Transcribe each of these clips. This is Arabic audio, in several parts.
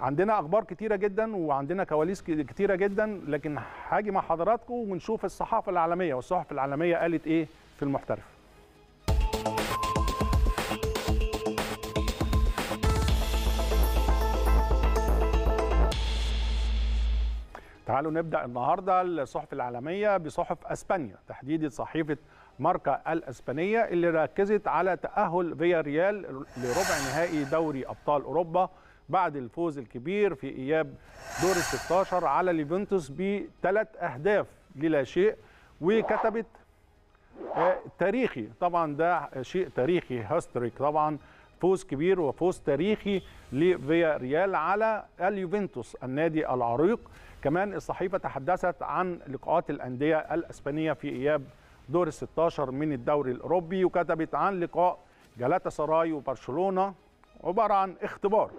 عندنا اخبار كتيره جدا وعندنا كواليس كتيره جدا لكن هاجي مع حضراتكم ونشوف الصحافه العالميه والصحف العالميه قالت ايه في المحترف تعالوا نبدا النهارده الصحف العالميه بصحف اسبانيا تحديدا صحيفه ماركا الاسبانيه اللي ركزت على تاهل فيا ريال لربع نهائي دوري ابطال اوروبا بعد الفوز الكبير في اياب دور ال 16 على اليوفنتوس بثلاث اهداف للا شيء وكتبت آه، تاريخي طبعا ده شيء تاريخي هاستريك طبعا فوز كبير وفوز تاريخي لفيا ريال على اليوفنتوس النادي العريق كمان الصحيفة تحدثت عن لقاءات الأندية الأسبانية في إياب دور 16 من الدوري الأوروبي وكتبت عن لقاء جلاتا سراي وبرشلونة عبارة عن اختبار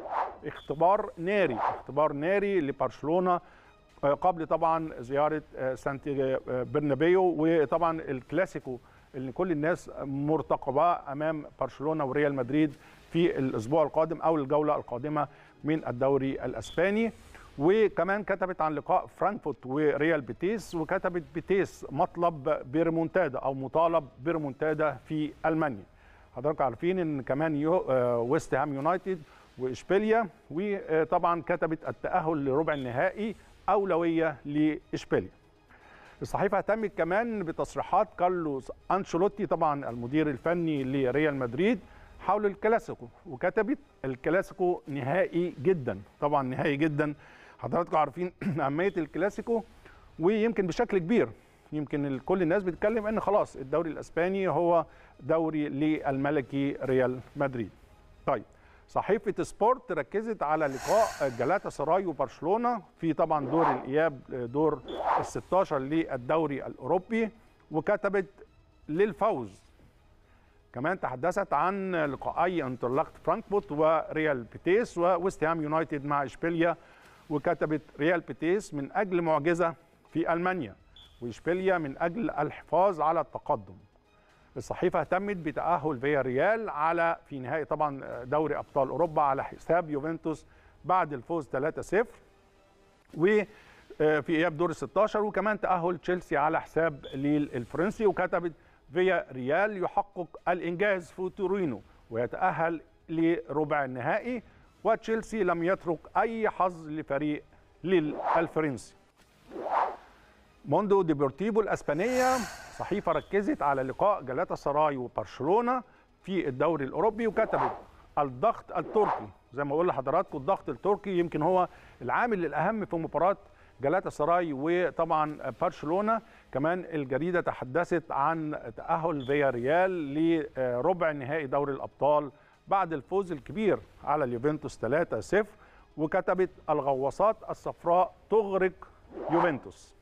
اختبار ناري اختبار ناري لبرشلونه آه، قبل طبعا زياره آه، سانتي آه، برنابيو وطبعا الكلاسيكو اللي كل الناس مرتقباه امام برشلونه وريال مدريد في الاسبوع القادم او الجوله القادمه من الدوري الاسباني وكمان كتبت عن لقاء فرانكفورت وريال بيتيس وكتبت بيتيس مطلب بيرمونتادا او مطالب بيرمونتادا في المانيا حضراتكم عارفين ان كمان ويست هام يونايتد واشبيليا وطبعا كتبت التاهل لربع النهائي اولويه لاشبيليا الصحيفه اهتمت كمان بتصريحات كارلوس انشيلوتي طبعا المدير الفني لريال مدريد حول الكلاسيكو وكتبت الكلاسيكو نهائي جدا طبعا نهائي جدا حضراتكم عارفين اهميه الكلاسيكو ويمكن بشكل كبير يمكن كل الناس بتتكلم ان خلاص الدوري الاسباني هو دوري للملكي ريال مدريد طيب صحيفه سبورت ركزت على لقاء جلاتا سراي وبرشلونه في طبعا دور الاياب دور ال 16 للدوري الاوروبي وكتبت للفوز كمان تحدثت عن لقائي انترلاخت فرانكفورت وريال بيتيس وويست هام يونايتد مع اشبيليا وكتبت ريال بيتيس من اجل معجزه في المانيا واشبيليا من اجل الحفاظ على التقدم الصحيفه اهتمت بتاهل فيا ريال على في نهائي طبعا دوري ابطال اوروبا على حساب يوفنتوس بعد الفوز 3-0 وفي آه، اياب دور ال 16 وكمان تاهل تشيلسي على حساب ليل الفرنسي وكتبت فيا ريال يحقق الانجاز في تورينو ويتاهل لربع النهائي وتشيلسي لم يترك اي حظ لفريق ليل الفرنسي موندو ديبورتيفو الاسبانيه صحيفه ركزت على لقاء جلاتا سراي وبرشلونه في الدوري الاوروبي وكتبت الضغط التركي زي ما بقول لحضراتكم الضغط التركي يمكن هو العامل الاهم في مباراه جلاتا سراي وطبعا برشلونه كمان الجريده تحدثت عن تاهل فيا ريال لربع نهائي دوري الابطال بعد الفوز الكبير على اليوفنتوس 3-0 وكتبت الغواصات الصفراء تغرق يوفنتوس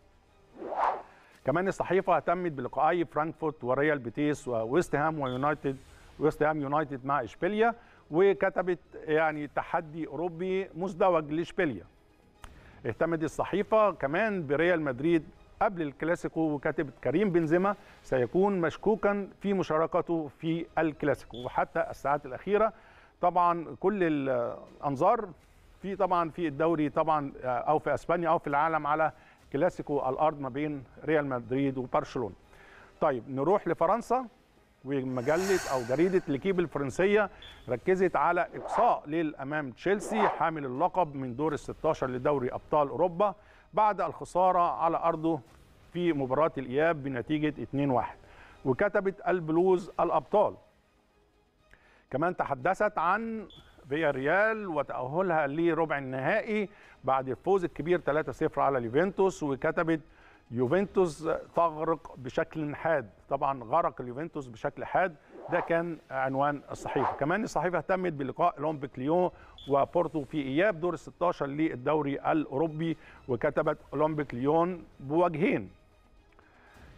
كمان الصحيفه اهتمت بلقائي فرانكفورت وريال بيتيس وويست هام ويونايتد ويست هام يونايتد مع اشبيليا وكتبت يعني تحدي اوروبي مزدوج لاشبيليا اهتمت الصحيفه كمان بريال مدريد قبل الكلاسيكو وكتبت كريم بنزيما سيكون مشكوكا في مشاركته في الكلاسيكو وحتى الساعات الأخيرة طبعا كل الأنظار في طبعا في الدوري طبعا آه، أو في أسبانيا أو في العالم على كلاسيكو الارض ما بين ريال مدريد وبرشلونه طيب نروح لفرنسا ومجله او جريده ليكيب الفرنسيه ركزت على اقصاء ليل امام تشيلسي حامل اللقب من دور ال 16 لدوري ابطال اوروبا بعد الخساره على ارضه في مباراه الاياب بنتيجه 2-1 وكتبت البلوز الابطال كمان تحدثت عن فيا ريال وتأهلها لربع النهائي بعد الفوز الكبير 3-0 على اليوفنتوس وكتبت يوفنتوس تغرق بشكل حاد طبعا غرق اليوفنتوس بشكل حاد ده كان عنوان الصحيفه كمان الصحيفه اهتمت بلقاء اولمبيك ليون وبورتو في اياب دور ال 16 للدوري الاوروبي وكتبت اولمبيك ليون بوجهين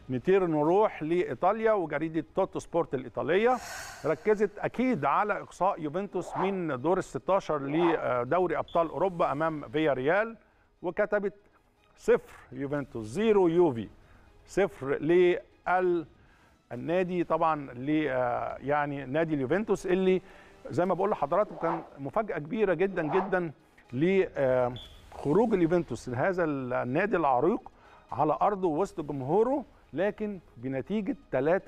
نطير نروح لايطاليا وجريده توتو سبورت الايطاليه ركزت اكيد على اقصاء يوفنتوس من دور ال 16 لدوري ابطال اوروبا امام فيا ريال وكتبت صفر يوفنتوس زيرو يوفي صفر لل النادي طبعا ل يعني نادي اليوفنتوس اللي زي ما بقول لحضراتكم كان مفاجاه كبيره جدا جدا لخروج اليوفنتوس لهذا النادي العريق على ارضه وسط جمهوره لكن بنتيجه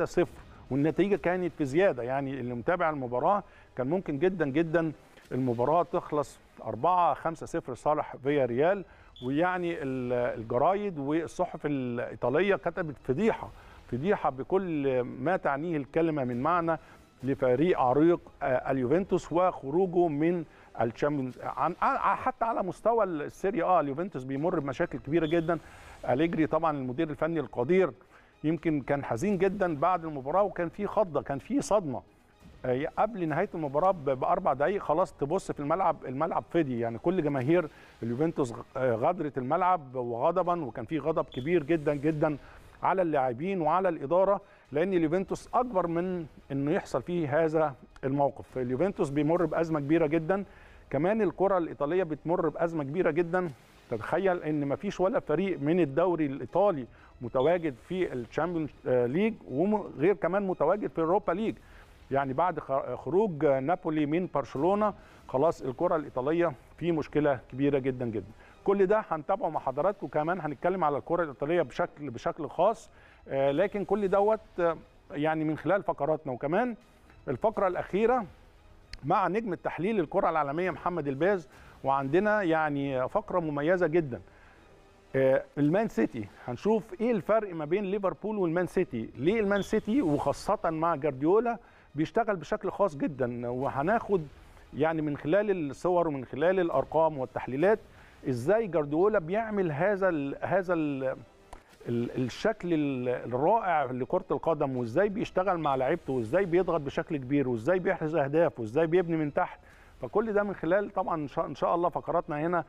3-0 والنتيجه كانت في زياده يعني اللي متابع المباراه كان ممكن جدا جدا المباراه تخلص 4 5 0 صالح فيا ريال ويعني الجرايد والصحف الايطاليه كتبت فضيحه فضيحه بكل ما تعنيه الكلمه من معنى لفريق عريق آه، اليوفنتوس وخروجه من الشامبيونز حتى على مستوى السيريا اه اليوفنتوس بيمر بمشاكل كبيره جدا أليجري طبعا المدير الفني القدير يمكن كان حزين جدا بعد المباراه وكان في خضه كان في صدمه آه، قبل نهايه المباراه باربع دقائق خلاص تبص في الملعب الملعب فضي يعني كل جماهير اليوفنتوس آه، غادرت الملعب وغضبا وكان في غضب كبير جدا جدا على اللاعبين وعلى الاداره لان اليوفنتوس اكبر من انه يحصل فيه هذا الموقف اليوفنتوس بيمر بازمه كبيره جدا كمان الكره الايطاليه بتمر بازمه كبيره جدا تتخيل ان ما فيش ولا فريق من الدوري الايطالي متواجد في الشامبيونز ليج وغير كمان متواجد في اوروبا ليج يعني بعد خروج نابولي من برشلونه خلاص الكره الايطاليه في مشكله كبيره جدا جدا كل ده هنتابعه مع حضراتكم كمان هنتكلم على الكره الايطاليه بشكل بشكل خاص آه، لكن كل دوت آه، يعني من خلال فقراتنا وكمان الفقره الاخيره مع نجم التحليل الكره العالميه محمد الباز وعندنا يعني فقره مميزه جدا آه، المان سيتي هنشوف ايه الفرق ما بين ليفربول والمان سيتي ليه المان سيتي وخاصه مع جارديولا بيشتغل بشكل خاص جدا وهناخد يعني من خلال الصور ومن خلال الارقام والتحليلات ازاي جارديولا بيعمل هذا الـ هذا الـ الشكل الرائع لكره القدم وازاي بيشتغل مع لعيبته وازاي بيضغط بشكل كبير وازاي بيحرز اهداف وازاي بيبني من تحت فكل ده من خلال طبعا ان شاء الله فقراتنا هنا